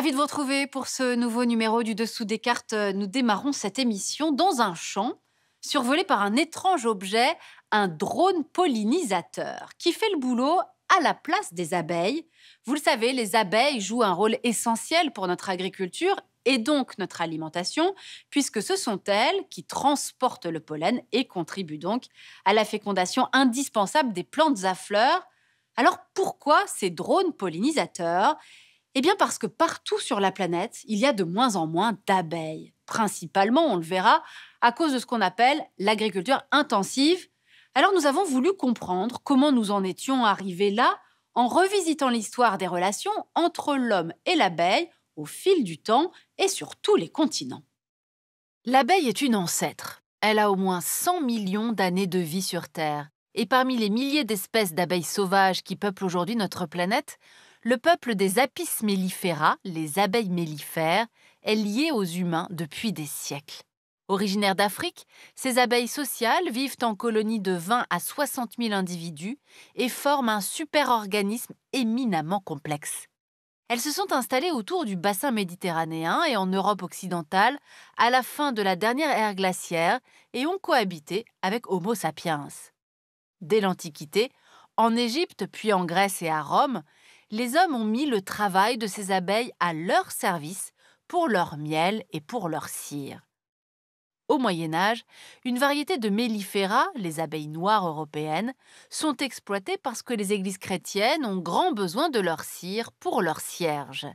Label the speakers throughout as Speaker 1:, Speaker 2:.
Speaker 1: Ravi de vous retrouver pour ce nouveau numéro du Dessous des cartes. Nous démarrons cette émission dans un champ survolé par un étrange objet, un drone pollinisateur, qui fait le boulot à la place des abeilles. Vous le savez, les abeilles jouent un rôle essentiel pour notre agriculture et donc notre alimentation, puisque ce sont elles qui transportent le pollen et contribuent donc à la fécondation indispensable des plantes à fleurs. Alors pourquoi ces drones pollinisateurs eh bien parce que partout sur la planète, il y a de moins en moins d'abeilles. Principalement, on le verra, à cause de ce qu'on appelle l'agriculture intensive. Alors nous avons voulu comprendre comment nous en étions arrivés là en revisitant l'histoire des relations entre l'homme et l'abeille au fil du temps et sur tous les continents. L'abeille est une ancêtre. Elle a au moins 100 millions d'années de vie sur Terre. Et parmi les milliers d'espèces d'abeilles sauvages qui peuplent aujourd'hui notre planète, le peuple des Apis mellifera, les abeilles mellifères, est lié aux humains depuis des siècles. Originaires d'Afrique, ces abeilles sociales vivent en colonies de 20 à 60 000 individus et forment un superorganisme éminemment complexe. Elles se sont installées autour du bassin méditerranéen et en Europe occidentale à la fin de la dernière ère glaciaire et ont cohabité avec Homo sapiens. Dès l'Antiquité, en Égypte puis en Grèce et à Rome, les hommes ont mis le travail de ces abeilles à leur service pour leur miel et pour leur cire. Au Moyen Âge, une variété de mellifera, les abeilles noires européennes, sont exploitées parce que les églises chrétiennes ont grand besoin de leur cire pour leur cierge.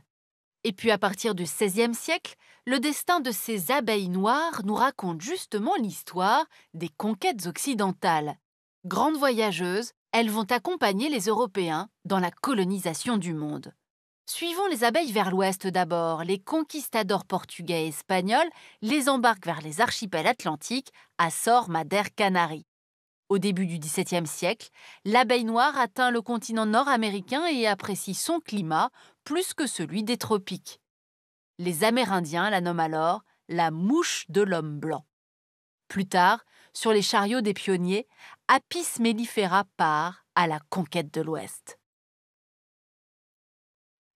Speaker 1: Et puis à partir du XVIe siècle, le destin de ces abeilles noires nous raconte justement l'histoire des conquêtes occidentales. Grandes voyageuses, elles vont accompagner les Européens dans la colonisation du monde. Suivons les abeilles vers l'ouest d'abord, les conquistadors portugais et espagnols les embarquent vers les archipels atlantiques, Açores, Madère, Canaries. Au début du XVIIe siècle, l'abeille noire atteint le continent nord-américain et apprécie son climat plus que celui des tropiques. Les Amérindiens la nomment alors la mouche de l'homme blanc. Plus tard, sur les chariots des pionniers, Apis mellifera part à la conquête de l'Ouest.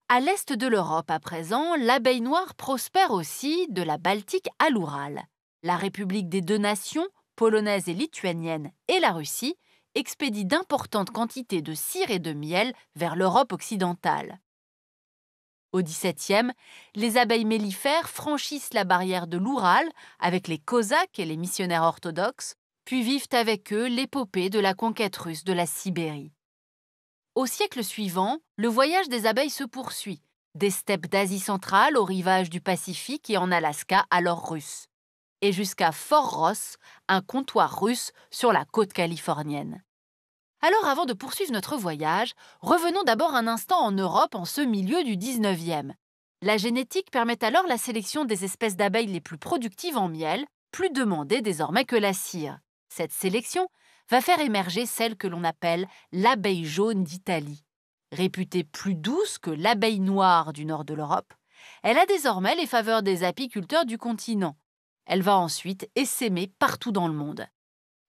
Speaker 1: À l'est de l'Europe à présent, l'abeille noire prospère aussi de la Baltique à l'Oural. La République des deux nations, polonaise et lituanienne, et la Russie expédient d'importantes quantités de cire et de miel vers l'Europe occidentale. Au XVIIe, les abeilles mellifères franchissent la barrière de l'Oural avec les Cosaques et les missionnaires orthodoxes, puis vivent avec eux l'épopée de la conquête russe de la Sibérie. Au siècle suivant, le voyage des abeilles se poursuit, des steppes d'Asie centrale aux rivages du Pacifique et en Alaska alors russe, et jusqu'à Fort Ross, un comptoir russe sur la côte californienne. Alors avant de poursuivre notre voyage, revenons d'abord un instant en Europe en ce milieu du 19e. La génétique permet alors la sélection des espèces d'abeilles les plus productives en miel, plus demandées désormais que la cire. Cette sélection va faire émerger celle que l'on appelle l'abeille jaune d'Italie. Réputée plus douce que l'abeille noire du nord de l'Europe, elle a désormais les faveurs des apiculteurs du continent. Elle va ensuite essaimer partout dans le monde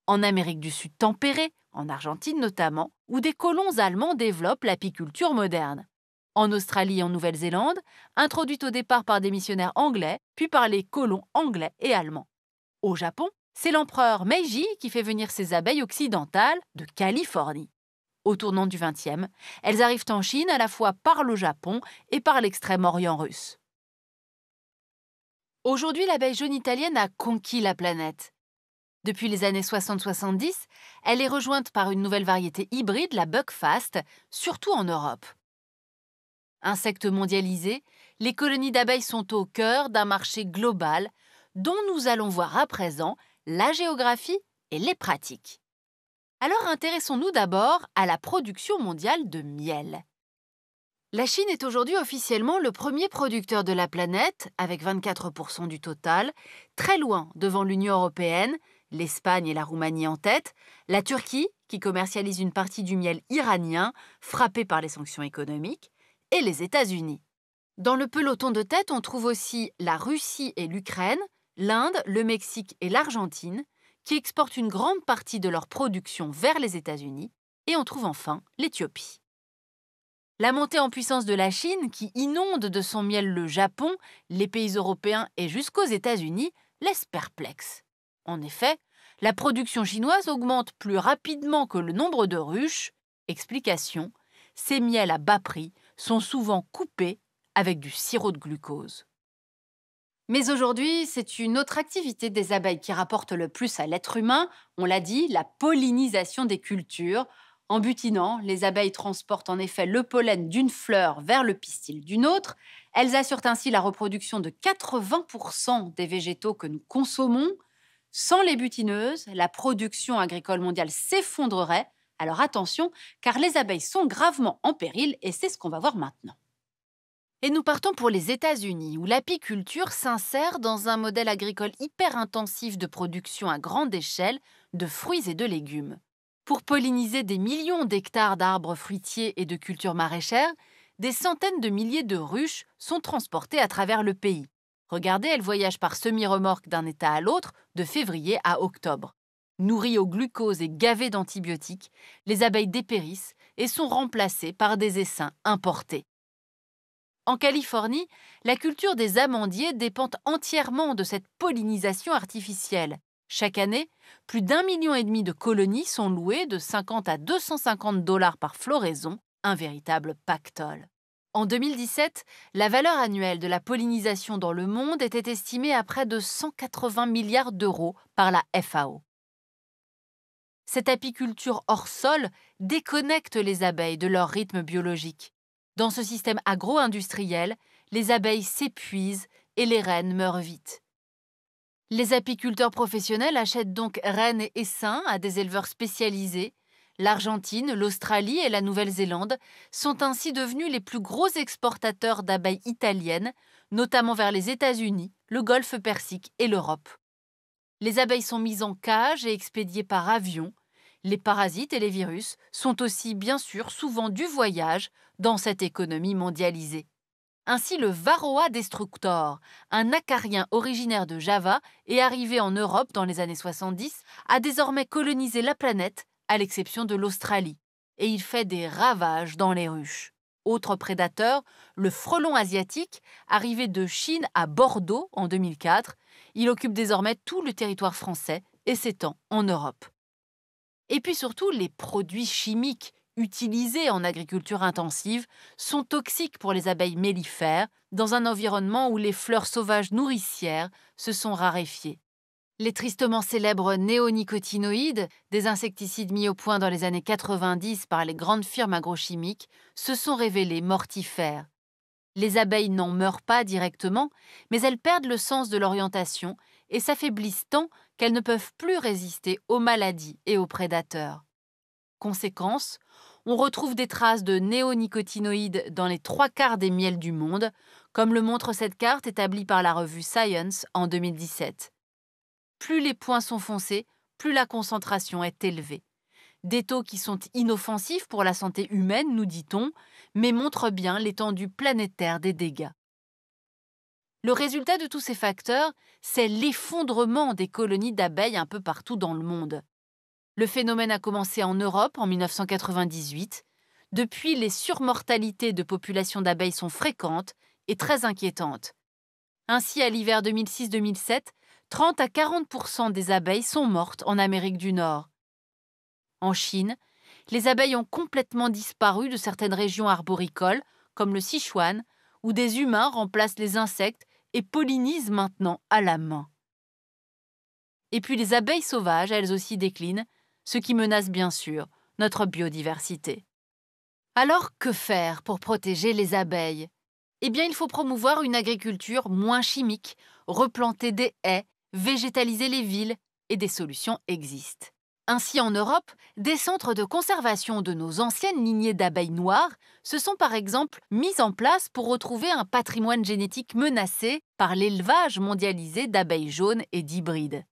Speaker 1: en Amérique du Sud tempérée, en Argentine notamment, où des colons allemands développent l'apiculture moderne. En Australie et en Nouvelle-Zélande, introduite au départ par des missionnaires anglais, puis par les colons anglais et allemands. Au Japon, c'est l'empereur Meiji qui fait venir ses abeilles occidentales de Californie. Au tournant du XXe, elles arrivent en Chine à la fois par le Japon et par l'extrême-orient russe. Aujourd'hui, l'abeille jaune italienne a conquis la planète. Depuis les années 60-70, elle est rejointe par une nouvelle variété hybride, la buckfast, surtout en Europe. Insectes mondialisés, les colonies d'abeilles sont au cœur d'un marché global dont nous allons voir à présent la géographie et les pratiques. Alors intéressons-nous d'abord à la production mondiale de miel. La Chine est aujourd'hui officiellement le premier producteur de la planète, avec 24% du total, très loin devant l'Union européenne, l'Espagne et la Roumanie en tête, la Turquie, qui commercialise une partie du miel iranien, frappé par les sanctions économiques, et les États-Unis. Dans le peloton de tête, on trouve aussi la Russie et l'Ukraine, l'Inde, le Mexique et l'Argentine, qui exportent une grande partie de leur production vers les États-Unis, et on trouve enfin l'Éthiopie. La montée en puissance de la Chine, qui inonde de son miel le Japon, les pays européens et jusqu'aux États-Unis, laisse perplexe. En effet, la production chinoise augmente plus rapidement que le nombre de ruches. Explication ces miels à bas prix sont souvent coupés avec du sirop de glucose. Mais aujourd'hui, c'est une autre activité des abeilles qui rapporte le plus à l'être humain, on l'a dit, la pollinisation des cultures. En butinant, les abeilles transportent en effet le pollen d'une fleur vers le pistil d'une autre. Elles assurent ainsi la reproduction de 80% des végétaux que nous consommons. Sans les butineuses, la production agricole mondiale s'effondrerait. Alors attention, car les abeilles sont gravement en péril et c'est ce qu'on va voir maintenant. Et nous partons pour les États-Unis, où l'apiculture s'insère dans un modèle agricole hyper intensif de production à grande échelle de fruits et de légumes. Pour polliniser des millions d'hectares d'arbres fruitiers et de cultures maraîchères, des centaines de milliers de ruches sont transportées à travers le pays. Regardez, elles voyagent par semi-remorque d'un état à l'autre, de février à octobre. Nourries au glucose et gavées d'antibiotiques, les abeilles dépérissent et sont remplacées par des essaims importés. En Californie, la culture des amandiers dépend entièrement de cette pollinisation artificielle. Chaque année, plus d'un million et demi de colonies sont louées de 50 à 250 dollars par floraison, un véritable pactole. En 2017, la valeur annuelle de la pollinisation dans le monde était estimée à près de 180 milliards d'euros par la FAO. Cette apiculture hors sol déconnecte les abeilles de leur rythme biologique. Dans ce système agro-industriel, les abeilles s'épuisent et les reines meurent vite. Les apiculteurs professionnels achètent donc reines et essaims à des éleveurs spécialisés L'Argentine, l'Australie et la Nouvelle-Zélande sont ainsi devenus les plus gros exportateurs d'abeilles italiennes, notamment vers les États-Unis, le Golfe Persique et l'Europe. Les abeilles sont mises en cage et expédiées par avion. Les parasites et les virus sont aussi bien sûr souvent du voyage dans cette économie mondialisée. Ainsi le Varroa destructor, un acarien originaire de Java et arrivé en Europe dans les années 70, a désormais colonisé la planète à l'exception de l'Australie, et il fait des ravages dans les ruches. Autre prédateur, le frelon asiatique, arrivé de Chine à Bordeaux en 2004, il occupe désormais tout le territoire français et s'étend en Europe. Et puis surtout, les produits chimiques utilisés en agriculture intensive sont toxiques pour les abeilles mellifères dans un environnement où les fleurs sauvages nourricières se sont raréfiées. Les tristement célèbres néonicotinoïdes, des insecticides mis au point dans les années 90 par les grandes firmes agrochimiques, se sont révélés mortifères. Les abeilles n'en meurent pas directement, mais elles perdent le sens de l'orientation et s'affaiblissent tant qu'elles ne peuvent plus résister aux maladies et aux prédateurs. Conséquence, on retrouve des traces de néonicotinoïdes dans les trois quarts des miels du monde, comme le montre cette carte établie par la revue Science en 2017 plus les points sont foncés, plus la concentration est élevée. Des taux qui sont inoffensifs pour la santé humaine, nous dit-on, mais montrent bien l'étendue planétaire des dégâts. Le résultat de tous ces facteurs, c'est l'effondrement des colonies d'abeilles un peu partout dans le monde. Le phénomène a commencé en Europe en 1998. Depuis, les surmortalités de populations d'abeilles sont fréquentes et très inquiétantes. Ainsi, à l'hiver 2006-2007, 30 à 40 des abeilles sont mortes en Amérique du Nord. En Chine, les abeilles ont complètement disparu de certaines régions arboricoles, comme le Sichuan, où des humains remplacent les insectes et pollinisent maintenant à la main. Et puis les abeilles sauvages, elles aussi déclinent, ce qui menace bien sûr notre biodiversité. Alors que faire pour protéger les abeilles Eh bien il faut promouvoir une agriculture moins chimique, replanter des haies, végétaliser les villes, et des solutions existent. Ainsi, en Europe, des centres de conservation de nos anciennes lignées d'abeilles noires se sont par exemple mis en place pour retrouver un patrimoine génétique menacé par l'élevage mondialisé d'abeilles jaunes et d'hybrides.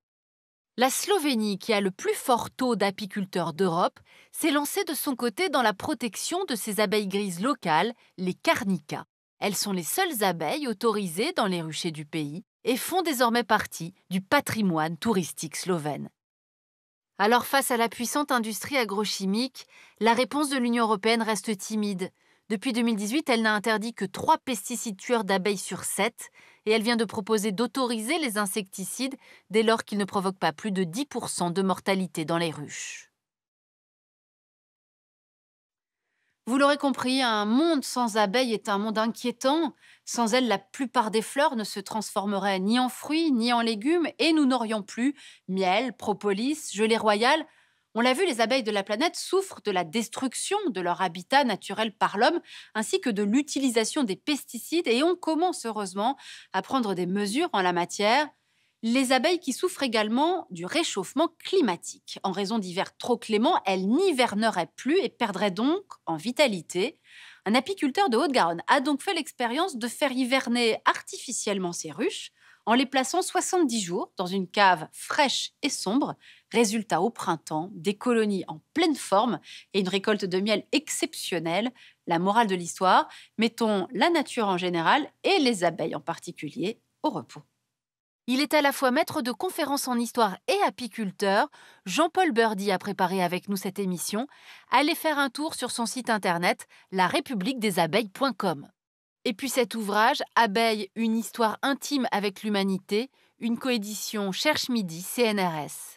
Speaker 1: La Slovénie, qui a le plus fort taux d'apiculteurs d'Europe, s'est lancée de son côté dans la protection de ses abeilles grises locales, les Carnica. Elles sont les seules abeilles autorisées dans les ruchers du pays et font désormais partie du patrimoine touristique slovène. Alors face à la puissante industrie agrochimique, la réponse de l'Union européenne reste timide. Depuis 2018, elle n'a interdit que 3 pesticides tueurs d'abeilles sur 7 et elle vient de proposer d'autoriser les insecticides dès lors qu'ils ne provoquent pas plus de 10% de mortalité dans les ruches. Vous l'aurez compris, un monde sans abeilles est un monde inquiétant. Sans elles, la plupart des fleurs ne se transformeraient ni en fruits, ni en légumes, et nous n'aurions plus miel, propolis, gelée royale. On l'a vu, les abeilles de la planète souffrent de la destruction de leur habitat naturel par l'homme, ainsi que de l'utilisation des pesticides, et on commence heureusement à prendre des mesures en la matière. Les abeilles qui souffrent également du réchauffement climatique. En raison d'hivers trop cléments, elles n'hiverneraient plus et perdraient donc en vitalité. Un apiculteur de Haute-Garonne a donc fait l'expérience de faire hiverner artificiellement ses ruches en les plaçant 70 jours dans une cave fraîche et sombre. Résultat au printemps, des colonies en pleine forme et une récolte de miel exceptionnelle. La morale de l'histoire, mettons la nature en général et les abeilles en particulier au repos. Il est à la fois maître de conférences en histoire et apiculteur. Jean-Paul Birdie a préparé avec nous cette émission. Allez faire un tour sur son site internet la-republique-des-abeilles.com. Et puis cet ouvrage, Abeilles, une histoire intime avec l'humanité, une coédition Cherche Midi, CNRS.